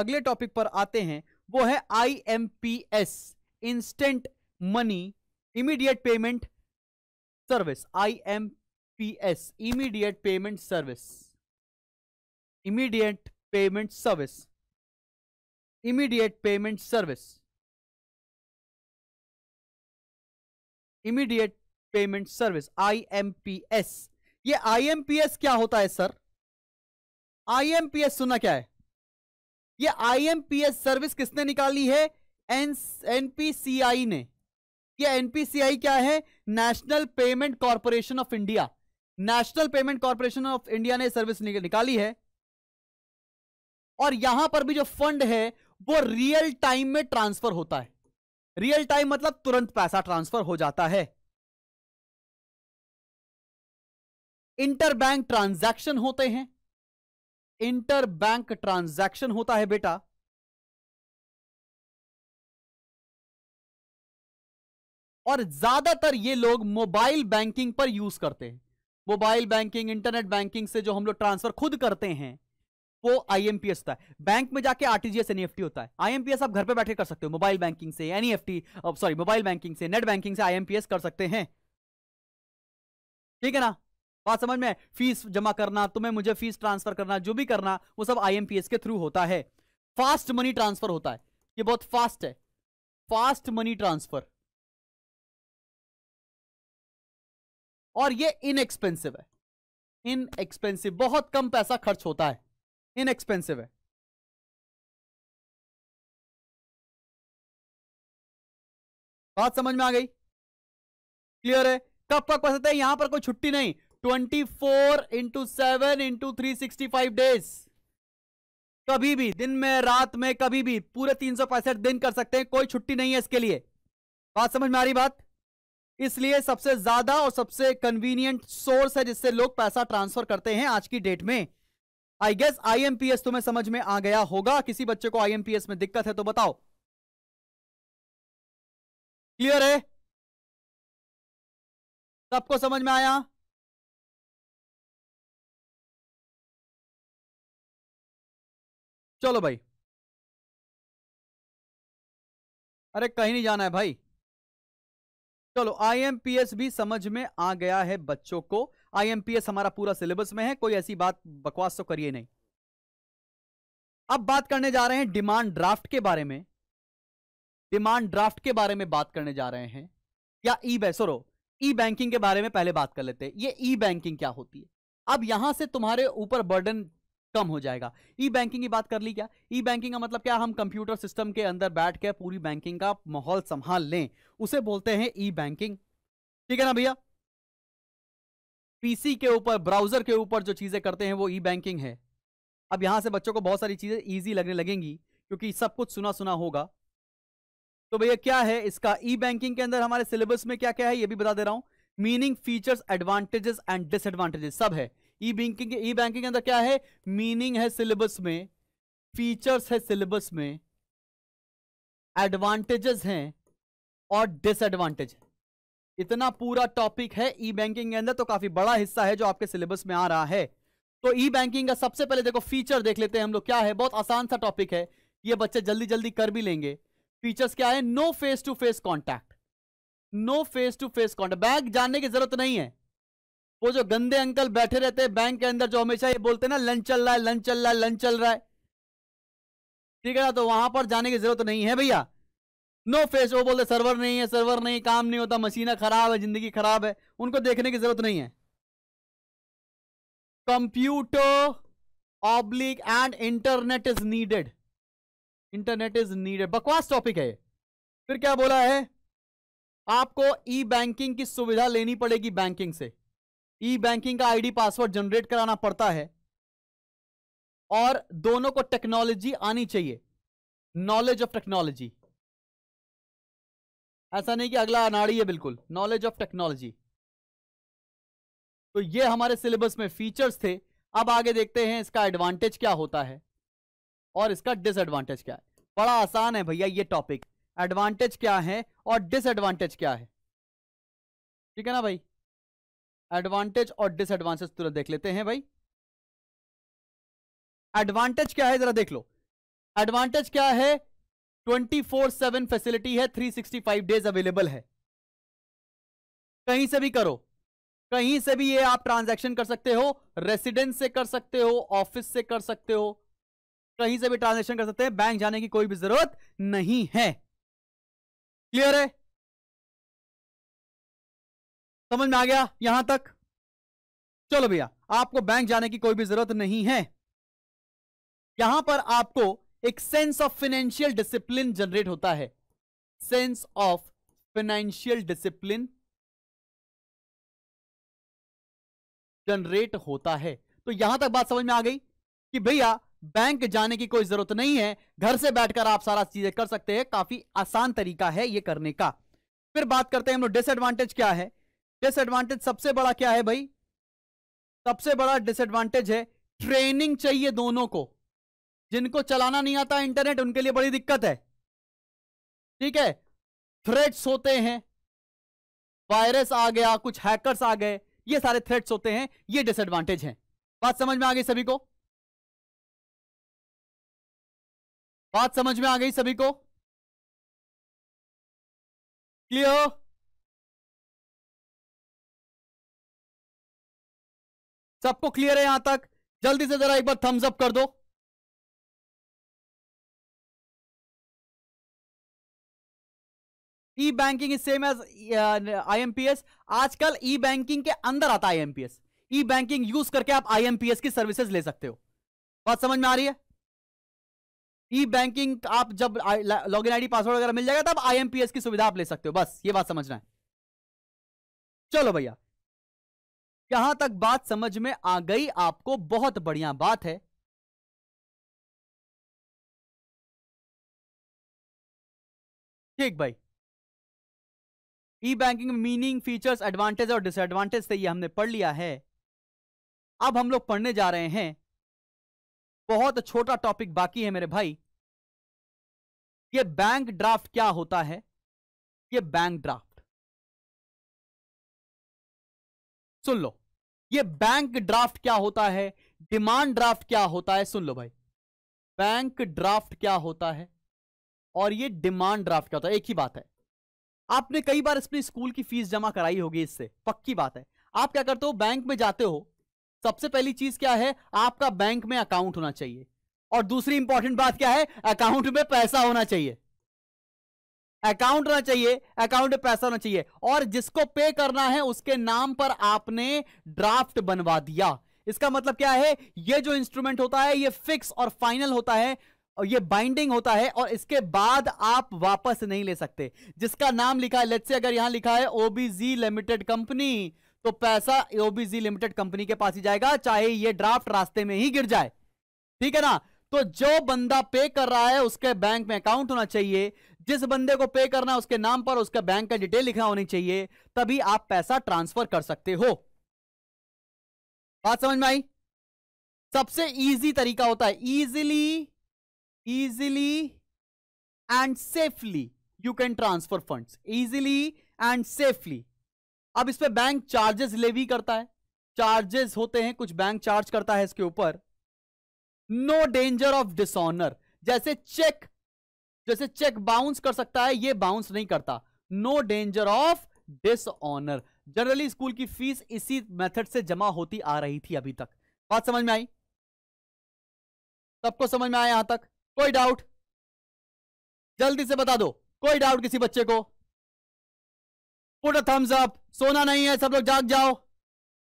अगले टॉपिक पर आते हैं वो है I M P S instant money immediate payment service I M P S immediate payment service immediate payment service immediate payment service immediate payment service IMPS ये IMPS क्या होता है सर आईएमपीएस सुना क्या है ये आईएमपीएस सर्विस किसने निकाली है एनपीसीआई ने ये एनपीसीआई क्या है national payment corporation of India national payment corporation of India ने सर्विस निकाली है और यहां पर भी जो फंड है वो रियल टाइम में ट्रांसफर होता है रियल टाइम मतलब तुरंत पैसा ट्रांसफर हो जाता है इंटरबैंक ट्रांजैक्शन होते हैं इंटर बैंक ट्रांजैक्शन होता है बेटा और ज्यादातर ये लोग मोबाइल बैंकिंग पर यूज करते हैं मोबाइल बैंकिंग इंटरनेट बैंकिंग से जो हम लोग ट्रांसफर खुद करते हैं वो आईएमपीएस होता है बैंक में जाके आरटीजीएस एनईएफटी e होता है आईएमपीएस आप घर पे बैठे कर सकते हो मोबाइल बैंकिंग से NEFT e sorry mobile banking से नेट बैंकिंग से आईएमपीएस कर सकते हैं ठीक है ना बात समझ में फीस जमा करना तुम्हें मुझे फीस ट्रांसफर करना जो भी करना वो सब आई के थ्रू होता है फास्ट मनी ट्रांसफर होता है ये बहुत फास्ट है फास्ट मनी ट्रांसफर और ये इनएक्सपेंसिव है इनएक्सपेंसिव बहुत कम पैसा खर्च होता है इनएक्सपेंसिव है बात समझ में आ गई क्लियर है कब तक पा यहां पर कोई छुट्टी नहीं twenty four into seven into three sixty five days कभी भी दिन में रात में कभी भी पूरे तीन सौ पैंसठ दिन कर सकते हैं कोई छुट्टी नहीं है इसके लिए बात समझ में आ रही बात इसलिए सबसे ज्यादा और सबसे कन्वीनियंट सोर्स है जिससे लोग पैसा ट्रांसफर करते हैं आज की डेट में आई गेस आईएमपीएस तुम्हें समझ में आ गया होगा किसी बच्चे को आईएमपीएस में दिक्कत है तो बताओ क्लियर है सबको समझ में आया चलो भाई अरे कहीं नहीं जाना है भाई चलो आईएमपीएस भी समझ में आ गया है बच्चों को आईएमपीएस हमारा पूरा सिलेबस में है कोई ऐसी बात बकवास तो करिए नहीं अब बात करने जा रहे हैं डिमांड ड्राफ्ट के बारे में डिमांड ड्राफ्ट के बारे में बात करने जा रहे हैं या ई बैसोरो ई बैंकिंग के बारे में पहले बात कर लेते हैं ये ई बैंकिंग क्या होती है अब यहां से तुम्हारे ऊपर बर्डन कम हो जाएगा ई बैंकिंग की बात कर ली क्या ई बैंकिंग का मतलब क्या हम कंप्यूटर सिस्टम के अंदर बैठ के पूरी बैंकिंग का माहौल संभाल लें उसे बोलते हैं ई बैंकिंग ठीक है ना भैया पीसी के ऊपर ब्राउजर के ऊपर जो चीजें करते हैं वो ई बैंकिंग है अब यहां से बच्चों को बहुत सारी चीजें ईजी लगने लगेंगी क्योंकि सब कुछ सुना सुना होगा तो भैया क्या है इसका ई बैंकिंग के अंदर हमारे सिलेबस में क्या क्या है ये भी बता दे रहा हूं meaning features advantages and disadvantages सब है ई बैंकिंग ई बैंकिंग के अंदर क्या है मीनिंग है सिलेबस में फीचर्स है सिलेबस में एडवांटेजेस हैं और डिसएडवांटेज इतना पूरा टॉपिक है ई बैंकिंग के अंदर तो काफी बड़ा हिस्सा है जो आपके सिलेबस में आ रहा है तो ई बैंकिंग का सबसे पहले देखो फीचर देख लेते हैं हम लोग क्या है बहुत आसान सा टॉपिक है ये बच्चे जल्दी जल्दी कर भी लेंगे फीचर्स क्या है no face to face contact no face to face contact bank जानने की जरूरत नहीं है वो जो गंदे अंकल बैठे रहते हैं बैंक के अंदर जो हमेशा ये बोलते हैं ना लंच चल रहा है लंच चल रहा है लंच चल रहा है ठीक है ना तो वहां पर जाने की जरूरत तो नहीं है भैया नो फेस वो बोलते सर्वर नहीं है सर्वर नहीं काम नहीं होता मशीना खराब है जिंदगी खराब है उनको देखने की जरूरत नहीं है computer oblique and internet is needed internet is needed बकवास टॉपिक है फिर क्या बोला है आपको ई बैंकिंग की सुविधा लेनी पड़ेगी बैंकिंग से ई बैंकिंग का आईडी पासवर्ड जनरेट कराना पड़ता है और दोनों को टेक्नोलॉजी आनी चाहिए नॉलेज ऑफ टेक्नोलॉजी ऐसा नहीं कि अगला अनाड़ी है बिल्कुल नॉलेज ऑफ टेक्नोलॉजी तो ये हमारे सिलेबस में फीचर्स थे अब आगे देखते हैं इसका एडवांटेज क्या होता है और इसका डिसएडवांटेज क्या है बड़ा आसान है भैया ये टॉपिक एडवांटेज क्या है और डिसएडवांटेज क्या है ठीक है ना भाई एडवांटेज और डिसएडवांटेज तुरंत देख लेते हैं भाई एडवांटेज क्या है जरा देख लो एडवांटेज क्या है ट्वेंटी फोर सेवन फैसिलिटी है three sixty five days available है कहीं से भी करो कहीं से भी ये आप ट्रांजैक्शन कर सकते हो रेसिडेंस से कर सकते हो ऑफिस से कर सकते हो कहीं से भी ट्रांजैक्शन कर सकते हैं बैंक जाने की कोई भी जरूरत नहीं है क्लियर है समझ में आ गया यहां तक चलो भैया आपको बैंक जाने की कोई भी जरूरत नहीं है यहां पर आपको एक sense of financial discipline generate होता है sense of financial discipline generate होता है तो यहां तक बात समझ में आ गई कि भैया बैंक जाने की कोई जरूरत नहीं है घर से बैठकर आप सारा चीजें कर सकते हैं काफी आसान तरीका है यह करने का फिर बात करते हैं हम लोग डिसएडवांटेज क्या है डिसएडवांटेज सबसे बड़ा क्या है भाई सबसे बड़ा डिसएडवांटेज है ट्रेनिंग चाहिए दोनों को जिनको चलाना नहीं आता इंटरनेट उनके लिए बड़ी दिक्कत है ठीक है थ्रेट्स होते हैं वायरस आ गया कुछ हैकर्स आ गए ये सारे थ्रेट्स होते हैं ये डिसएडवांटेज है बात समझ में आ गई सभी को बात समझ में आ गई सभी को क्लियर सबको क्लियर है यहां तक जल्दी से जरा एक बार थम्स अप कर दो e banking is same as IMPS आजकल ई बैंकिंग के अंदर आता है आईएमपीएस ई बैंकिंग यूज करके आप आईएमपीएस की सर्विसेज ले सकते हो बात समझ में आ रही है ई बैंकिंग आप जब लॉग इन आईडी पासवर्ड वगैरह मिल जाएगा तब आईएमपीएस की सुविधा आप ले सकते हो बस ये बात समझना है चलो भैया यहां तक बात समझ में आ गई आपको बहुत बढ़िया बात है ठीक भाई e banking meaning features advantage और डिसएडवांटेज से ये हमने पढ़ लिया है अब हम लोग पढ़ने जा रहे हैं बहुत छोटा टॉपिक बाकी है मेरे भाई ये बैंक ड्राफ्ट क्या होता है ये बैंक ड्राफ्ट सुन लो ये बैंक ड्राफ्ट क्या होता है डिमांड ड्राफ्ट क्या होता है सुन लो भाई बैंक ड्राफ्ट क्या होता है और ये डिमांड ड्राफ्ट क्या होता है एक ही बात है आपने कई बार अपने स्कूल की फीस जमा कराई होगी इससे पक्की बात है आप क्या करते हो बैंक में जाते हो सबसे पहली चीज क्या है आपका बैंक में अकाउंट होना चाहिए और दूसरी इंपॉर्टेंट बात क्या है अकाउंट में पैसा होना चाहिए अकाउंट होना चाहिए अकाउंट पैसा होना चाहिए और जिसको पे करना है उसके नाम पर आपने ड्राफ्ट बनवा दिया इसका मतलब क्या है ये जो इंस्ट्रूमेंट होता है ये फिक्स और फाइनल होता है और ये बाइंडिंग होता है और इसके बाद आप वापस नहीं ले सकते जिसका नाम लिखा है लेट्स से अगर यहां लिखा है ओबीजी लिमिटेड कंपनी तो पैसा ओबीजी लिमिटेड कंपनी के पास ही जाएगा चाहे ये ड्राफ्ट रास्ते में ही गिर जाए ठीक है ना तो जो बंदा पे कर रहा है उसके बैंक में अकाउंट होना चाहिए जिस बंदे को पे करना उसके नाम पर उसका बैंक का डिटेल लिखा होनी चाहिए तभी आप पैसा ट्रांसफर कर सकते हो बात समझ में आई सबसे इजी तरीका होता है easily easily and safely you can transfer funds easily and safely अब इस पर बैंक चार्जेस लेवी करता है चार्जेस होते हैं कुछ बैंक चार्ज करता है इसके ऊपर नो डेंजर ऑफ डिसऑनर जैसे चेक जैसे चेक बाउंस कर सकता है ये बाउंस नहीं करता no danger of dishonour generally school की फीस इसी मेथड से जमा होती आ रही थी अभी तक बात समझ में आई सबको समझ में आया यहां तक कोई डाउट जल्दी से बता दो कोई डाउट किसी बच्चे को पुट अ थम्स अप सोना नहीं है सब लोग जाग जाओ